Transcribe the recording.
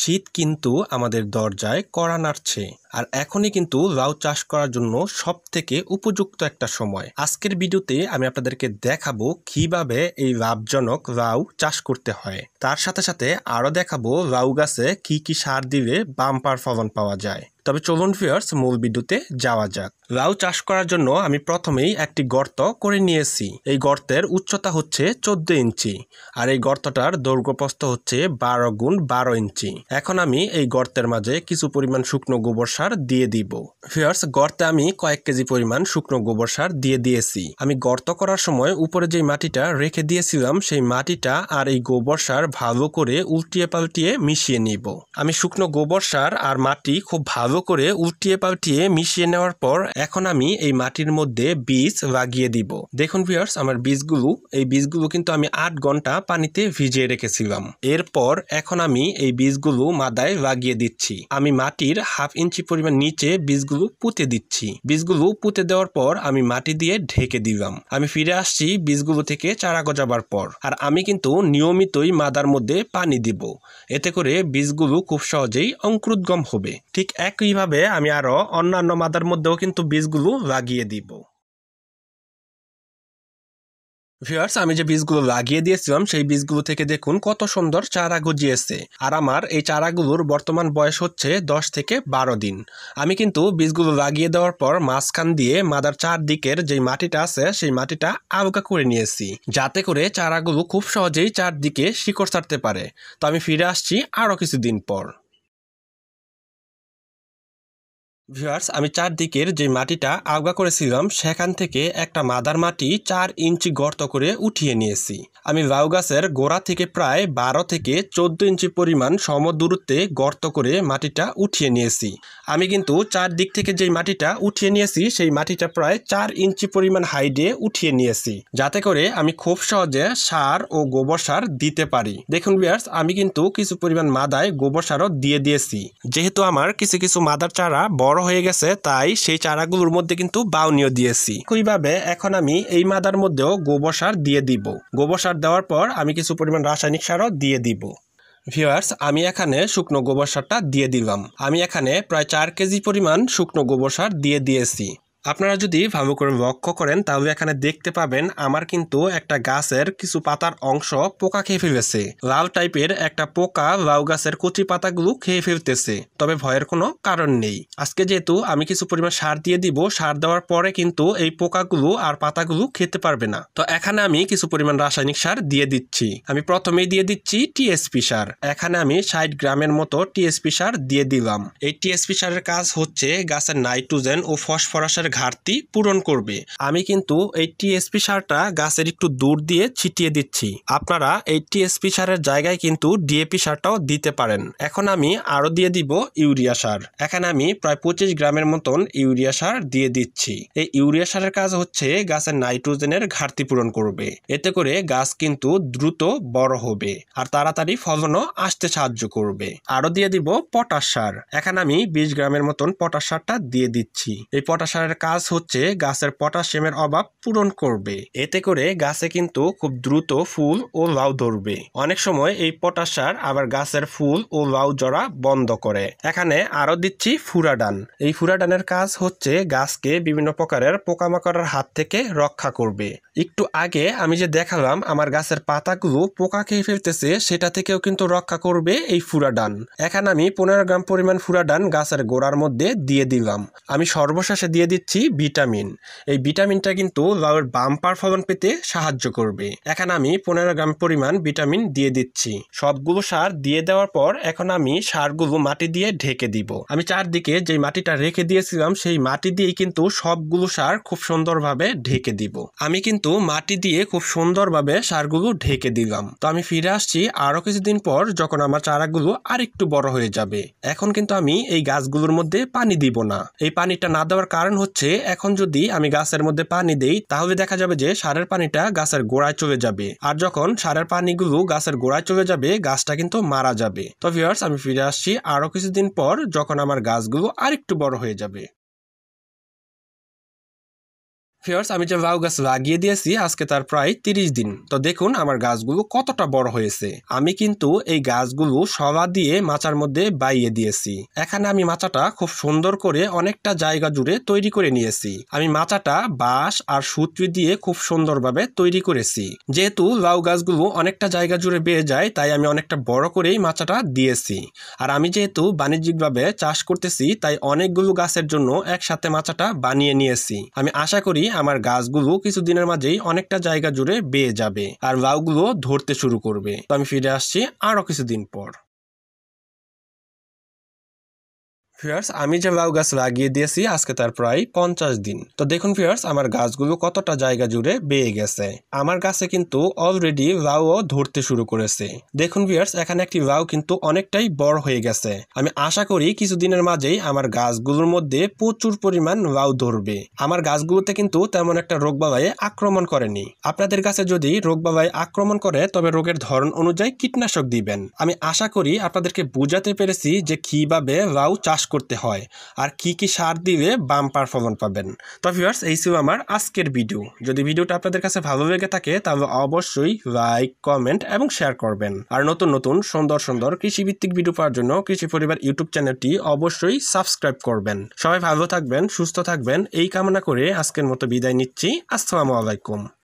শীত কিন্তু আমাদের দরজায় কড়া নাড়ছে আর এখনই কিন্তু লাউ চাষ করার জন্য সব থেকে উপযুক্ত একটা সময় আজকের ভিডিওতে আমি আপনাদেরকে দেখাবো কিভাবে এই লাভজনক লাউ চাষ করতে হয় তার সাথে সাথে আরও দেখাবো লাউ গাছে কি কি সার দিলে বাম্পার ফলন পাওয়া যায় তবে চলুন ফিয়ার্স মূল বিদ্যুতে যাওয়া যাক লাউ চাষ করার জন্য আমি প্রথমেই একটি গর্ত করে নিয়েছি এই গর্তের উচ্চতা হচ্ছে চোদ্দ ইঞ্চি আর এই গর্তটার দৈর্ঘ্যপ্রস্থ হচ্ছে বারো গুণ বারো ইঞ্চি এখন আমি এই গর্তের মাঝে কিছু পরিমাণ শুকনো গোবর সার দিয়ে দিব ফিয়ার্স গর্তে আমি কয়েক কেজি পরিমাণ শুকনো গোবর সার দিয়ে দিয়েছি আমি গর্ত করার সময় উপরে যে মাটিটা রেখে দিয়েছিলাম সেই মাটিটা আর এই গোবর সার ভালো করে উল্টিয়ে পাল্টিয়ে মিশিয়ে নিব আমি শুকনো গোবর সার আর মাটি খুব ভালো করে উল্টিয়ে পাল্টিয়ে মিশিয়ে নেওয়ার পর এখন আমি এই মাটির মধ্যে বীজ লাগিয়ে দিব দেখুন ফিয়ার্স আমার বীজগুলো এই বীজগুলো কিন্তু আমি আট ঘন্টা পানিতে ভিজিয়ে রেখেছিলাম এরপর এখন আমি এই বীজগুলো মাদায় লাগিয়ে দিচ্ছি আমি মাটির হাফ ইঞ্চি পরিমাণ নিচে বীজগুলো পুঁতে দিচ্ছি বীজগুলো পুঁতে দেওয়ার পর আমি মাটি দিয়ে ঢেকে দিলাম আমি ফিরে আসছি বীজগুলো থেকে চারা গজাবার পর আর আমি কিন্তু নিয়মিতই মাদার মধ্যে পানি দিব এতে করে বীজগুলো খুব সহজেই অঙ্কুরোদ্গম হবে ঠিক একইভাবে আমি আরও অন্যান্য মাদার মধ্যেও কিন্তু বীজগুলো লাগিয়ে দিব ভিউয়ার্স আমি যে বীজগুলো লাগিয়ে দিয়েছিলাম সেই বীজগুলো থেকে দেখুন কত সুন্দর চারা গজিয়েছে আর আমার এই চারাগুলোর বর্তমান বয়স হচ্ছে 10 থেকে বারো দিন আমি কিন্তু বীজগুলো লাগিয়ে দেওয়ার পর মাঝখান দিয়ে মাদার চারদিকের যে মাটিটা আছে সেই মাটিটা আলগা করে নিয়েছি যাতে করে চারাগুলো খুব সহজেই চারদিকে শিকড় ছাড়তে পারে তো আমি ফিরে আসছি আরও কিছুদিন পর ভিউয়ার্স আমি চারদিকের যে মাটিটা আগা করেছিলাম সেখান থেকে একটা মাদার মাটি চার ইঞ্চি গর্ত করে উঠিয়ে নিয়েছি আমি লাউ গাছের গোড়া থেকে প্রায় বারো থেকে চোদ্দ ইঞ্চি পরিমাণ সম দূরত্বে গর্ত করে মাটিটা উঠিয়ে নিয়েছি আমি কিন্তু চারদিক থেকে যে মাটিটা উঠিয়ে নিয়েছি সেই মাটিটা প্রায় চার ইঞ্চি পরিমাণ হাইডে উঠিয়ে নিয়েছি যাতে করে আমি খুব সহজে সার ও গোবর সার দিতে পারি দেখুন ভিউয়ার্স আমি কিন্তু কিছু পরিমাণ মাদায় গোবর সারও দিয়ে দিয়েছি যেহেতু আমার কিছু কিছু মাদার চারা বড় বড় হয়ে গেছে তাই সেই চারাগুলোর মধ্যে কিন্তু বাউনিও দিয়েছি একইভাবে এখন আমি এই মাদার মধ্যেও গোবর সার দিয়ে দিব গোবর সার দেওয়ার পর আমি কিছু পরিমাণ রাসায়নিক সারও দিয়ে দিব ভিওয়ার্স আমি এখানে শুকনো গোবর সারটা দিয়ে দিলাম আমি এখানে প্রায় চার কেজি পরিমাণ শুকনো গোবর সার দিয়ে দিয়েছি আপনারা যদি করে লক্ষ্য করেন তাহলে এখানে দেখতে পাবেন আমার কিন্তু একটা গাছের কিছু পাতার অংশ পোকা খেয়ে ফেলেছে লাল টাইপের একটা পোকা লাউ গাছের কচি পাতাগুলো খেয়ে ফেলতেছে তবে ভয়ের কোনো কারণ নেই আজকে যেহেতু আমি কিছু পরিমাণ সার দিয়ে দিব সার দেওয়ার পরে কিন্তু এই পোকাগুলো আর পাতাগুলো খেতে পারবে না তো এখানে আমি কিছু পরিমাণ রাসায়নিক সার দিয়ে দিচ্ছি আমি প্রথমেই দিয়ে দিচ্ছি টিএসপি সার এখানে আমি ষাট গ্রামের মতো টিএসপি সার দিয়ে দিলাম এই টিএসপি সারের কাজ হচ্ছে গাছের নাইট্রোজেন ও ফসফরাসের ঘাটতি পূরণ করবে আমি কিন্তু এই টিএসপি সারটা গাছের একটু দূর দিয়ে ছিটিয়ে দিচ্ছি আপনারা এই টিএসপি সারের জায়গায় কিন্তু ডিএপি সারটাও দিতে পারেন এখন আমি আরও দিয়ে দিব ইউরিয়া সার এখানে আমি প্রায় পঁচিশ গ্রামের মতন ইউরিয়া সার দিয়ে দিচ্ছি এই ইউরিয়া সারের কাজ হচ্ছে গাছের নাইট্রোজেনের ঘাটতি পূরণ করবে এতে করে গাছ কিন্তু দ্রুত বড় হবে আর তাড়াতাড়ি ফলনও আসতে সাহায্য করবে আরও দিয়ে দিব পটাশ সার এখানে আমি বিশ গ্রামের মতন পটাশ সারটা দিয়ে দিচ্ছি এই পটাশ সারের কাজ হচ্ছে গাছের পটাশিয়ামের অভাব পূরণ করবে এতে করে গাছে কিন্তু খুব দ্রুত ফুল ও লাউ ধরবে অনেক সময় এই পটাশ আবার গাছের ফুল ও লাউ জড়া বন্ধ করে এখানে আরও দিচ্ছি ফুরাডান এই ফুরাডানের কাজ হচ্ছে গাছকে বিভিন্ন প্রকারের পোকামাকড়ের হাত থেকে রক্ষা করবে একটু আগে আমি যে দেখালাম আমার গাছের পাতাগুলো পোকা খেয়ে ফেলতেছে সেটা থেকেও কিন্তু রক্ষা করবে এই ফুরাডান এখানে আমি পনেরো গ্রাম পরিমাণ ফুরাডান গাছের গোড়ার মধ্যে দিয়ে দিলাম আমি সর্বশেষে দিয়ে দিচ্ছি দিচ্ছি ভিটামিন এই ভিটামিনটা কিন্তু লাউয়ের বাম্পার ফলন পেতে সাহায্য করবে এখন আমি পনেরো গ্রাম পরিমাণ ভিটামিন দিয়ে দিচ্ছি সবগুলো সার দিয়ে দেওয়ার পর এখন আমি সারগুলো মাটি দিয়ে ঢেকে দিব আমি চারদিকে যে মাটিটা রেখে দিয়েছিলাম সেই মাটি দিয়েই কিন্তু সবগুলো সার খুব সুন্দরভাবে ঢেকে দিব আমি কিন্তু মাটি দিয়ে খুব সুন্দরভাবে সারগুলো ঢেকে দিলাম তো আমি ফিরে আসছি আরও কিছুদিন পর যখন আমার চারাগুলো আর একটু বড় হয়ে যাবে এখন কিন্তু আমি এই গাছগুলোর মধ্যে পানি দিব না এই পানিটা না দেওয়ার কারণ হচ্ছে হচ্ছে এখন যদি আমি গাছের মধ্যে পানি দেই তাহলে দেখা যাবে যে সারের পানিটা গাছের গোড়ায় চলে যাবে আর যখন সারের পানিগুলো গাছের গোড়ায় চলে যাবে গাছটা কিন্তু মারা যাবে তো ভিউয়ার্স আমি ফিরে আসছি আরো কিছুদিন পর যখন আমার গাছগুলো আরেকটু বড় হয়ে যাবে ফিয়ার্স আমি যে লাউ গাছ লাগিয়ে দিয়েছি আজকে তার প্রায় তিরিশ দিন তো দেখুন আমার গাছগুলো কতটা বড় হয়েছে আমি কিন্তু এই গাছগুলো সবা দিয়ে মাচার মধ্যে বাইয়ে দিয়েছি এখানে আমি মাচাটা খুব সুন্দর করে অনেকটা জায়গা জুড়ে তৈরি করে নিয়েছি আমি মাচাটা বাঁশ আর সুত্রি দিয়ে খুব সুন্দরভাবে তৈরি করেছি যেহেতু লাউ গাছগুলো অনেকটা জায়গা জুড়ে বেয়ে যায় তাই আমি অনেকটা বড় করেই মাচাটা দিয়েছি আর আমি যেহেতু বাণিজ্যিকভাবে চাষ করতেছি তাই অনেকগুলো গাছের জন্য একসাথে মাচাটা বানিয়ে নিয়েছি আমি আশা করি আমার গাছগুলো কিছুদিনের মাঝেই অনেকটা জায়গা জুড়ে বেয়ে যাবে আর লাউগুলো ধরতে শুরু করবে তো আমি ফিরে আসছি আরও কিছুদিন পর ফিয়ার্স আমি যে লাউ গাছ লাগিয়ে দিয়েছি আজকে তার প্রায় পঞ্চাশ দিন তো দেখুন ফিয়ার্স আমার গাছগুলো কতটা জায়গা জুড়ে বেয়ে গেছে আমার গাছে কিন্তু অলরেডি লাউও ধরতে শুরু করেছে দেখুন ফিয়ার্স এখানে একটি লাউ কিন্তু অনেকটাই বড় হয়ে গেছে আমি আশা করি কিছুদিনের মাঝেই আমার গাছগুলোর মধ্যে প্রচুর পরিমাণ লাউ ধরবে আমার গাছগুলোতে কিন্তু তেমন একটা রোগ বালায় আক্রমণ করেনি আপনাদের কাছে যদি রোগ বালায় আক্রমণ করে তবে রোগের ধরন অনুযায়ী কীটনাশক দিবেন আমি আশা করি আপনাদেরকে বুঝাতে পেরেছি যে কিভাবে লাউ চাষ করতে হয় আর কি কি সার দিলে বাম পারফরমেন্স পাবেন তো ভিউয়ার্স এই ছিল আমার আজকের ভিডিও যদি ভিডিওটা আপনাদের কাছে ভালো লেগে থাকে তাহলে অবশ্যই লাইক কমেন্ট এবং শেয়ার করবেন আর নতুন নতুন সুন্দর সুন্দর কৃষিভিত্তিক ভিডিও পাওয়ার জন্য কৃষি পরিবার ইউটিউব চ্যানেলটি অবশ্যই সাবস্ক্রাইব করবেন সবাই ভালো থাকবেন সুস্থ থাকবেন এই কামনা করে আজকের মতো বিদায় নিচ্ছি আসসালামু আলাইকুম